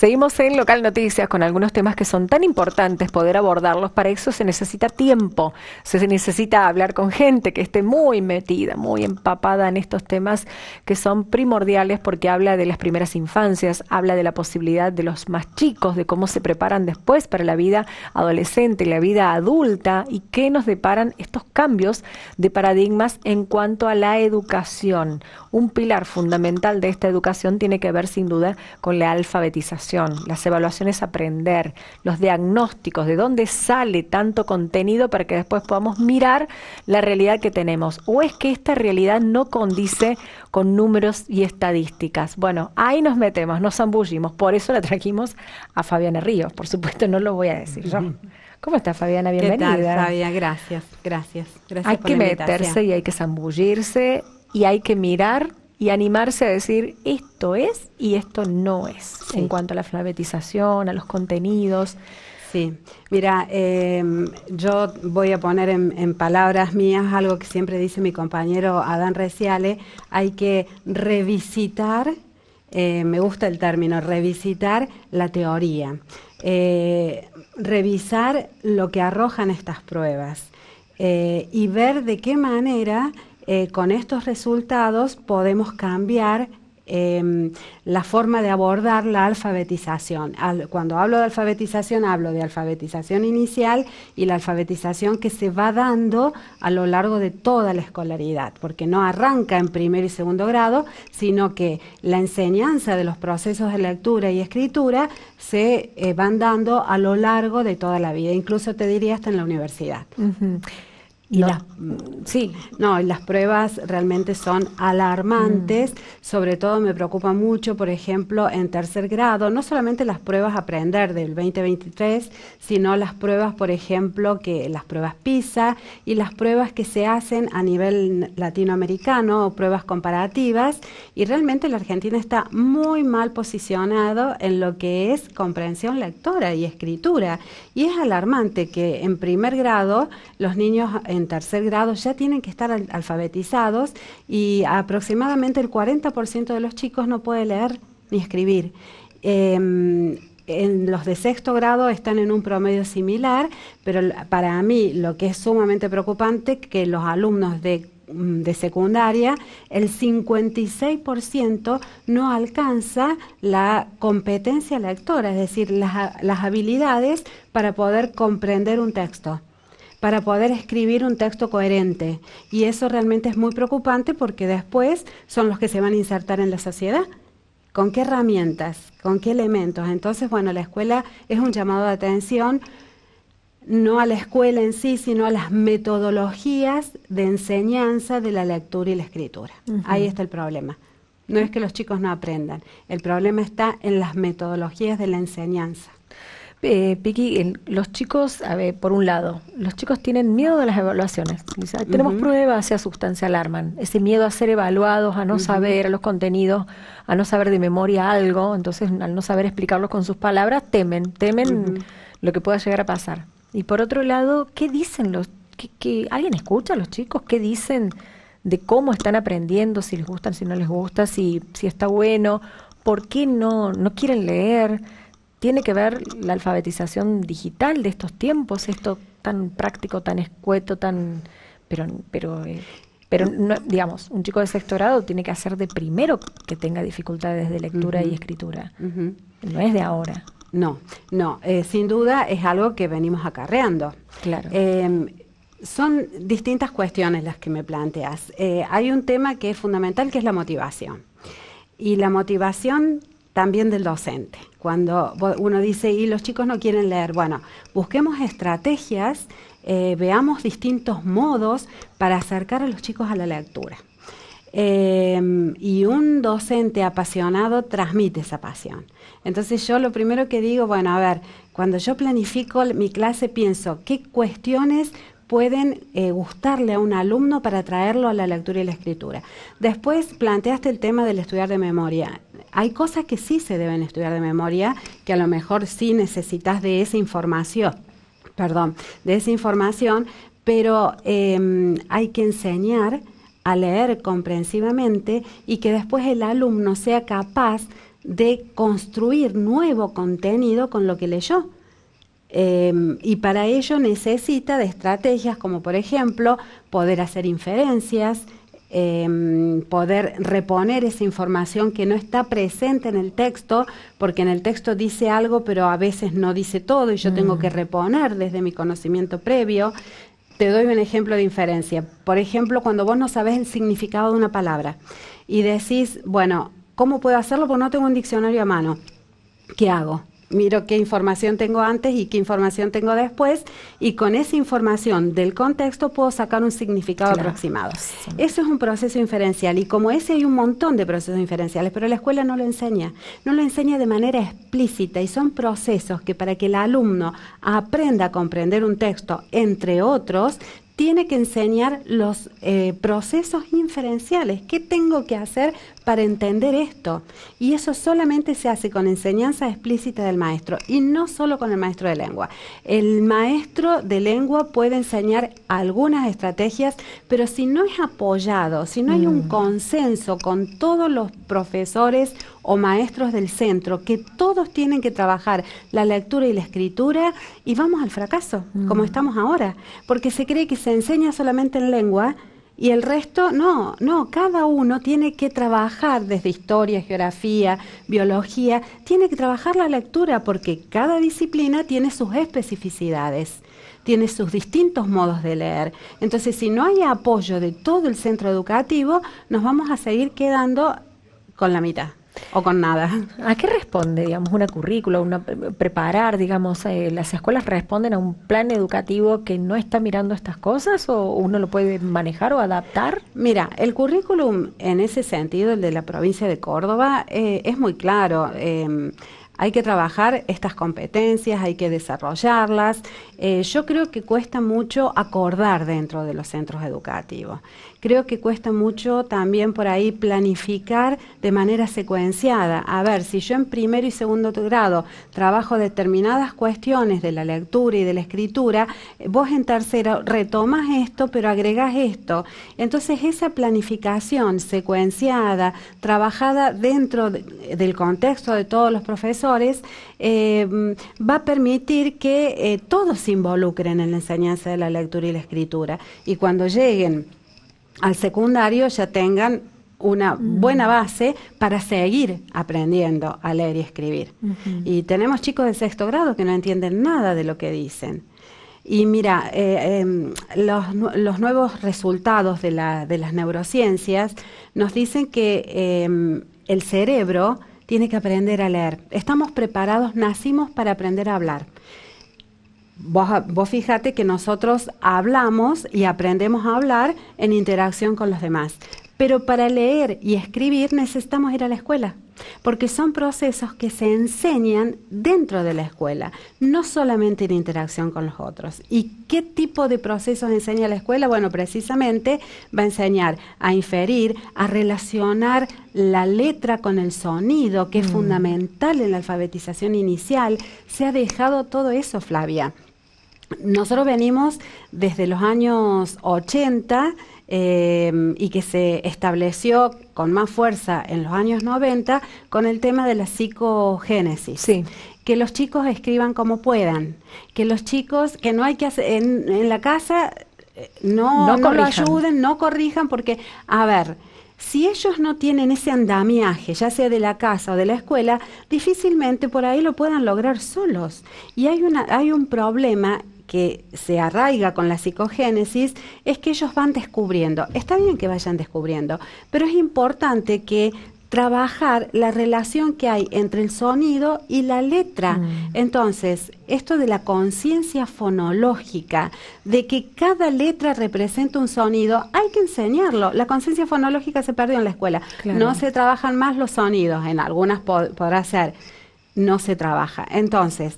Seguimos en Local Noticias con algunos temas que son tan importantes poder abordarlos. Para eso se necesita tiempo, se necesita hablar con gente que esté muy metida, muy empapada en estos temas que son primordiales porque habla de las primeras infancias, habla de la posibilidad de los más chicos, de cómo se preparan después para la vida adolescente, la vida adulta y qué nos deparan estos cambios de paradigmas en cuanto a la educación. Un pilar fundamental de esta educación tiene que ver sin duda con la alfabetización las evaluaciones aprender, los diagnósticos, de dónde sale tanto contenido para que después podamos mirar la realidad que tenemos. O es que esta realidad no condice con números y estadísticas. Bueno, ahí nos metemos, nos zambullimos. Por eso la trajimos a Fabiana Ríos. Por supuesto, no lo voy a decir yo. ¿Cómo está Fabiana? Bienvenida. ¿Qué Gracias, gracias. hay que meterse y hay que zambullirse y hay que mirar y animarse a decir esto es y esto no es en cuanto a la alfabetización, a los contenidos. Sí, mira, em, yo voy a poner en, palabras mías algo que siempre dice mi compañero Adán Reciale, hay que revisitar, eh, me gusta el término, revisitar la teoría, eh, revisar lo que arrojan estas pruebas eh, y ver de qué manera eh, con estos resultados podemos cambiar em, la forma de abordar la alfabetización. cuando hablo de alfabetización, hablo de alfabetización inicial y la alfabetización que se va dando a lo largo de toda la escolaridad, porque no arranca en primer y segundo grado, sino que la enseñanza de los procesos de lectura y escritura se eh, van dando a lo largo de toda la vida, incluso te diría hasta en la universidad. Mm, sí, no, las pruebas realmente son alarmantes, mm. sobre todo me preocupa mucho, por ejemplo, en tercer grado, no solamente las pruebas aprender del 2023, sino las pruebas, por ejemplo, que las pruebas PISA y las pruebas que se hacen a nivel latinoamericano o pruebas comparativas, y realmente la Argentina está muy mal posicionado en lo que es comprensión lectora y escritura, y es alarmante que en primer grado los niños en tercer grado ya tienen que estar alfabetizados y aproximadamente el 40% de los chicos no puede leer ni escribir. Em, en los de sexto grado están en un promedio similar, pero para mí lo que es sumamente preocupante es que los alumnos de, mm, secundaria, el 56% no alcanza la competencia lectora, es decir, las, las habilidades para poder comprender un texto para poder escribir un texto coherente. Y eso realmente es muy preocupante porque después son los que se van a insertar en la sociedad. ¿Con qué herramientas? ¿Con qué elementos? Entonces, bueno, la escuela es un llamado de atención no a la escuela en sí, sino a las metodologías de enseñanza de la lectura y la escritura. Ahí está el problema. No es que los chicos no aprendan, el problema está en las metodologías de la enseñanza eh, Piki, los chicos, a ver, por un lado, los chicos tienen miedo de las evaluaciones. Tenemos pruebas se sustancia alarman. Ese miedo a ser evaluados, a no saber los contenidos, a no saber de memoria algo, entonces al no saber explicarlos con sus palabras, temen, temen lo que pueda llegar a pasar. Y por otro lado, ¿qué dicen los que, alguien escucha a los chicos? ¿Qué dicen de cómo están aprendiendo, si les gustan, si no les gusta, si, si está bueno? ¿Por qué no, no quieren leer? tiene que ver la alfabetización digital de estos tiempos, esto tan práctico, tan escueto, tan... Pero, pero, eh, pero no, digamos, un chico de sectorado tiene que hacer de primero que tenga dificultades de lectura y escritura. No es de ahora. No, no, eh, sin duda es algo que venimos acarreando. Claro. Em, son distintas cuestiones las que me planteas. Eh, hay un tema que es fundamental, que es la motivación. Y la motivación también del docente. Cuando uno dice, y los chicos no quieren leer, bueno, busquemos estrategias, eh, veamos distintos modos para acercar a los chicos a la lectura. Em, y un docente apasionado transmite esa pasión. Entonces yo lo primero que digo, bueno, a ver, cuando yo planifico mi clase pienso qué cuestiones pueden eh, gustarle a un alumno para traerlo a la lectura y la escritura. Después planteaste el tema del estudiar de memoria hay cosas que sí se deben estudiar de memoria, que a lo mejor sí necesitas de esa información, perdón, de esa información, pero em, hay que enseñar a leer comprensivamente y que después el alumno sea capaz de construir nuevo contenido con lo que leyó. Em, y para ello necesita de estrategias como por ejemplo poder hacer inferencias, Em, poder reponer esa información que no está presente en el texto, porque en el texto dice algo, pero a veces no dice todo y yo tengo que mm. reponer desde mi conocimiento previo. Te doy un ejemplo de inferencia. Por ejemplo, cuando vos no sabés el significado de una palabra y decís, bueno, ¿cómo puedo hacerlo? Porque no tengo un diccionario a mano. ¿Qué hago? miro qué información tengo antes y qué información tengo después, y con esa información del contexto puedo sacar un significado aproximado. Eso es un proceso inferencial, y como ese hay un montón de procesos inferenciales, pero la escuela no lo enseña, no lo enseña de manera explícita, y son procesos que para que el alumno aprenda a comprender un texto, entre otros, tiene que enseñar los eh, procesos inferenciales. ¿Qué tengo que hacer para entender esto? Y eso solamente se hace con enseñanza explícita del maestro y no solo con el maestro de lengua. El maestro de lengua puede enseñar algunas estrategias, pero si no es apoyado, si no hay un mm. consenso con todos los profesores o maestros del centro, que todos tienen que trabajar la lectura y la escritura y vamos al fracaso, mm. como estamos ahora, porque se cree que se enseña solamente en lengua y el resto no, no, cada uno tiene que trabajar desde historia, geografía, biología, tiene que trabajar la lectura porque cada disciplina tiene sus especificidades tiene sus distintos modos de leer. Entonces, si no hay apoyo de todo el centro educativo, nos vamos a seguir quedando con la mitad. O con nada. ¿A qué responde, digamos, una currícula, una, preparar, digamos, eh, las escuelas responden a un plan educativo que no está mirando estas cosas o uno lo puede manejar o adaptar? Mira, el currículum en ese sentido, el de la provincia de Córdoba, eh, es muy claro. Em, hay que trabajar estas competencias, hay que desarrollarlas. Eh, yo creo que cuesta mucho acordar dentro de los centros educativos creo que cuesta mucho también por ahí planificar de manera secuenciada. A ver, si yo en primero y segundo grado trabajo determinadas cuestiones de la lectura y de la escritura, vos en tercero retomas esto, pero agregas esto. Entonces esa planificación secuenciada, trabajada dentro del contexto de todos los profesores, em, va a permitir que eh, todos se involucren en la enseñanza de la lectura y la escritura. Y cuando lleguen al secundario ya tengan una mm. buena base para seguir aprendiendo a leer y escribir. Y tenemos chicos de sexto grado que no entienden nada de lo que dicen. Y mira, eh, em, los, nuevos resultados de, las neurociencias nos dicen que em, el cerebro tiene que aprender a leer. Estamos preparados, nacimos para aprender a hablar. Vos, fijate fíjate que nosotros hablamos y aprendemos a hablar en interacción con los demás. Pero para leer y escribir necesitamos ir a la escuela, porque son procesos que se enseñan dentro de la escuela, no solamente en interacción con los otros. ¿Y qué tipo de procesos enseña la escuela? Bueno, precisamente va a enseñar a inferir, a relacionar la letra con el sonido, que es mm. fundamental en la alfabetización inicial. Se ha dejado todo eso, Flavia. Nosotros venimos desde los años 80 eh, y que se estableció con más fuerza en los años 90 con el tema de la psicogénesis. Sí. Que los chicos escriban como puedan, que los chicos, que no hay que hacer, en, la casa eh, no, no, lo ayuden, no corrijan, porque, a ver, si ellos no tienen ese andamiaje, ya sea de la casa o de la escuela, difícilmente por ahí lo puedan lograr solos. Y hay, una, hay un problema que se arraiga con la psicogénesis es que ellos van descubriendo. Está bien que vayan descubriendo, pero es importante que trabajar la relación que hay entre el sonido y la letra. Mm. Entonces, esto de la conciencia fonológica, de que cada letra representa un sonido, hay que enseñarlo. La conciencia fonológica se perdió en la escuela. No se trabajan más los sonidos, en algunas podrá ser, no se trabaja. Entonces,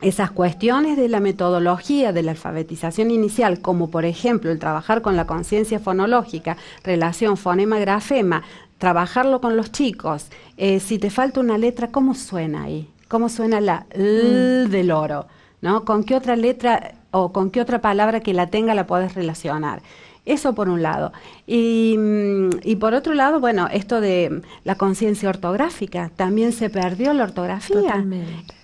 esas cuestiones de la metodología de la alfabetización inicial, como por ejemplo el trabajar con la conciencia fonológica, relación fonema-grafema, trabajarlo con los chicos, eh, si te falta una letra, ¿cómo suena ahí? ¿Cómo suena la L mm. del oro? ¿No? ¿Con qué otra letra o con qué otra palabra que la tenga la puedes relacionar? Eso por un lado. Mm, y, por otro lado, bueno, esto de la conciencia ortográfica, también se perdió la ortografía.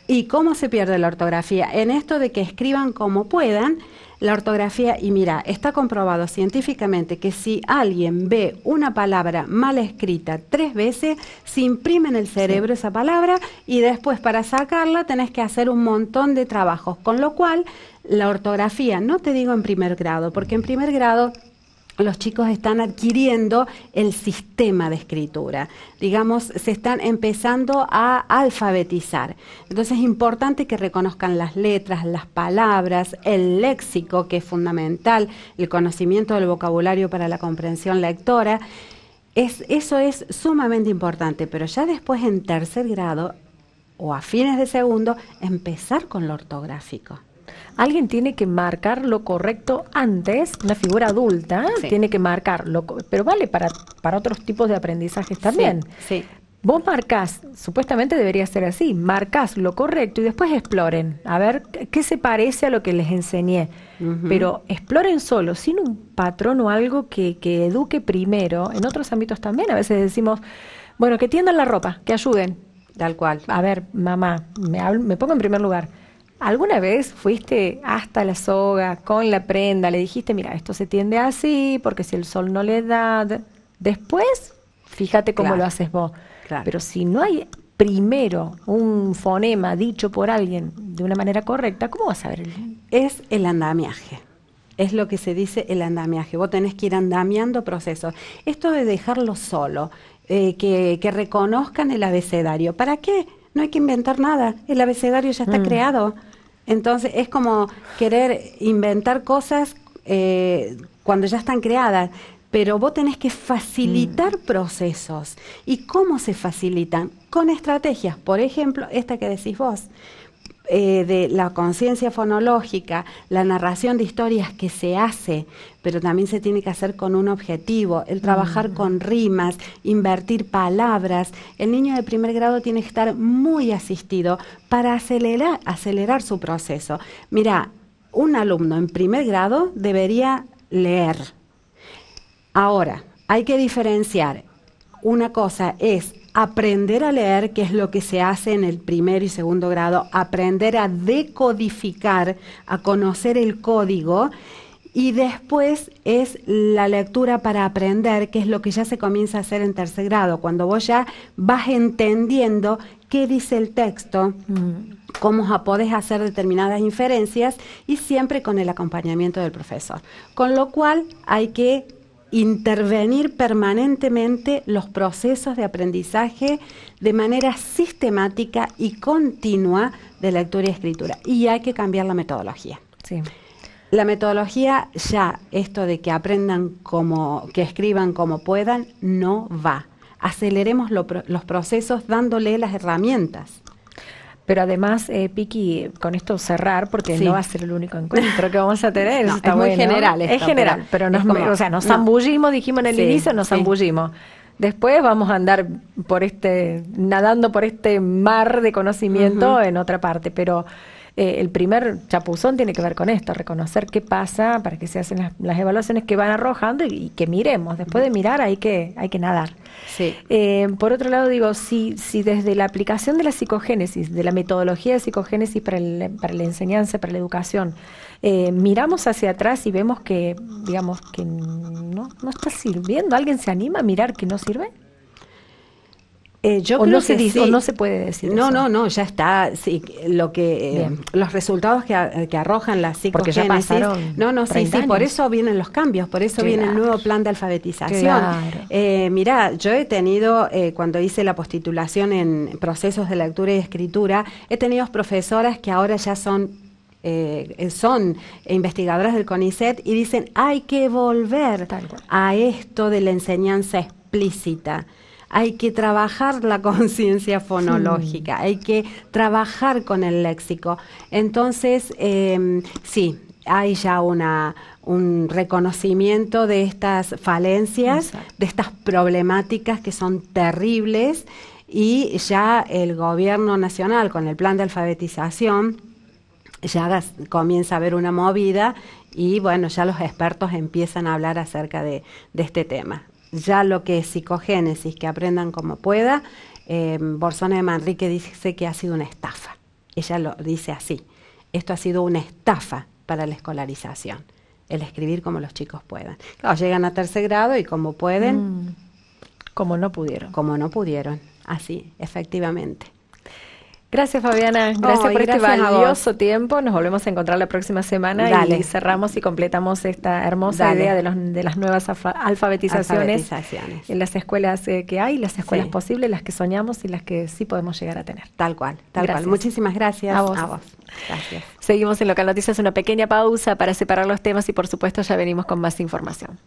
¿Y cómo se pierde la ortografía? En esto de que escriban como puedan la ortografía y mira, está comprobado científicamente que si alguien ve una palabra mal escrita tres veces, se imprime en el cerebro esa palabra y después para sacarla tenés que hacer un montón de trabajos, con lo cual la ortografía, no te digo en primer grado, porque en primer grado los chicos están adquiriendo el sistema de escritura, digamos, se están empezando a alfabetizar. Entonces es importante que reconozcan las letras, las palabras, el léxico, que es fundamental, el conocimiento del vocabulario para la comprensión lectora. eso es sumamente importante, pero ya después en tercer grado o a fines de segundo, empezar con lo ortográfico. Alguien tiene que marcar lo correcto antes, una figura adulta tiene que marcar, pero vale para, para otros tipos de aprendizajes también. Sí, Vos marcas, supuestamente debería ser así, Marcas lo correcto y después exploren, a ver qué se parece a lo que les enseñé. Pero exploren solo, sin un patrón o algo que, que eduque primero. En otros ámbitos también a veces decimos, bueno, que tiendan la ropa, que ayuden. Tal cual. A ver, mamá, me, me pongo en primer lugar ¿Alguna vez fuiste hasta la soga con la prenda? Le dijiste, mira, esto se tiende así, porque si el sol no le da. Después, fíjate cómo lo haces vos. Pero si no hay primero un fonema dicho por alguien de una manera correcta, ¿cómo vas a ver? Es el andamiaje. Es lo que se dice el andamiaje. Vos tenés que ir andamiando procesos. Esto de dejarlo solo, eh, que, reconozcan el abecedario. ¿Para qué? No hay que inventar nada. El abecedario ya está mm. creado. Entonces es como querer inventar cosas eh, cuando ya están creadas, pero vos tenés que facilitar mm. procesos. ¿Y cómo se facilitan? Con estrategias, por ejemplo, esta que decís vos. Eh, de la conciencia fonológica, la narración de historias que se hace, pero también se tiene que hacer con un objetivo, el trabajar con rimas, invertir palabras. El niño de primer grado tiene que estar muy asistido para acelerar, acelerar su proceso. Mira, un alumno en primer grado debería leer. Ahora, hay que diferenciar. Una cosa es aprender a leer, que es lo que se hace en el primer y segundo grado, aprender a decodificar, a conocer el código. Y después es la lectura para aprender, que es lo que ya se comienza a hacer en tercer grado, cuando vos ya vas entendiendo qué dice el texto, mm. cómo podés hacer determinadas inferencias y siempre con el acompañamiento del profesor. Con lo cual hay que intervenir permanentemente los procesos de aprendizaje de manera sistemática y continua de lectura y escritura. Y hay que cambiar la metodología. La metodología ya, esto de que aprendan como, que escriban como puedan, no va. Aceleremos los procesos dándole las herramientas. Pero además, eh, Piki, con esto cerrar, porque no va a ser el único encuentro que vamos a tener. está es muy general. es general, pero, nos, o sea, nos zambullimos, dijimos en el inicio, nos zambullimos. Después vamos a andar por este, nadando por este mar de conocimiento en otra parte, pero eh, el primer chapuzón tiene que ver con esto, reconocer qué pasa para que se hacen las, evaluaciones que van arrojando y, que miremos. Después de mirar hay que, hay que nadar. Eh, por otro lado, digo, si, si desde la aplicación de la psicogénesis, de la metodología de psicogénesis para, la enseñanza, para la educación, eh, miramos hacia atrás y vemos que, digamos, que no está sirviendo, ¿alguien se anima a mirar que no sirve? Eh, no se no se puede decir. No, eso. no, no, ya está. lo que eh, los resultados que, arrojan las psicogénesis. Porque no, no, sí, sí, por eso vienen los cambios, por eso viene el nuevo plan de alfabetización. Eh, mirá, yo he tenido cuando hice la postitulación en procesos de lectura y escritura, he tenido profesoras que ahora ya son son investigadoras del CONICET y dicen hay que volver a esto de la enseñanza explícita hay que trabajar la conciencia fonológica, hay que trabajar con el léxico. Entonces, em, sí, hay ya una, un reconocimiento de estas falencias, de estas problemáticas que son terribles y ya el gobierno nacional con el plan de alfabetización ya comienza a haber una movida y bueno, ya los expertos empiezan a hablar acerca de este tema ya lo que es psicogénesis, que aprendan como pueda, eh, Borsona de Manrique dice que ha sido una estafa. Ella lo dice así, esto ha sido una estafa para la escolarización, el escribir como los chicos puedan. Claro, llegan a tercer grado y como pueden... Mm. como no pudieron. Como no pudieron, así, efectivamente. Gracias, Fabiana. Gracias por este valioso tiempo. Nos volvemos a encontrar la próxima semana y cerramos y completamos esta hermosa idea de, las nuevas alfabetizaciones, en las escuelas eh, que hay, las escuelas posibles, las que soñamos y las que sí podemos llegar a tener. Tal cual, tal cual. Muchísimas gracias. A vos. A vos. Gracias. Seguimos en Local Noticias, una pequeña pausa para separar los temas y, por supuesto, ya venimos con más información.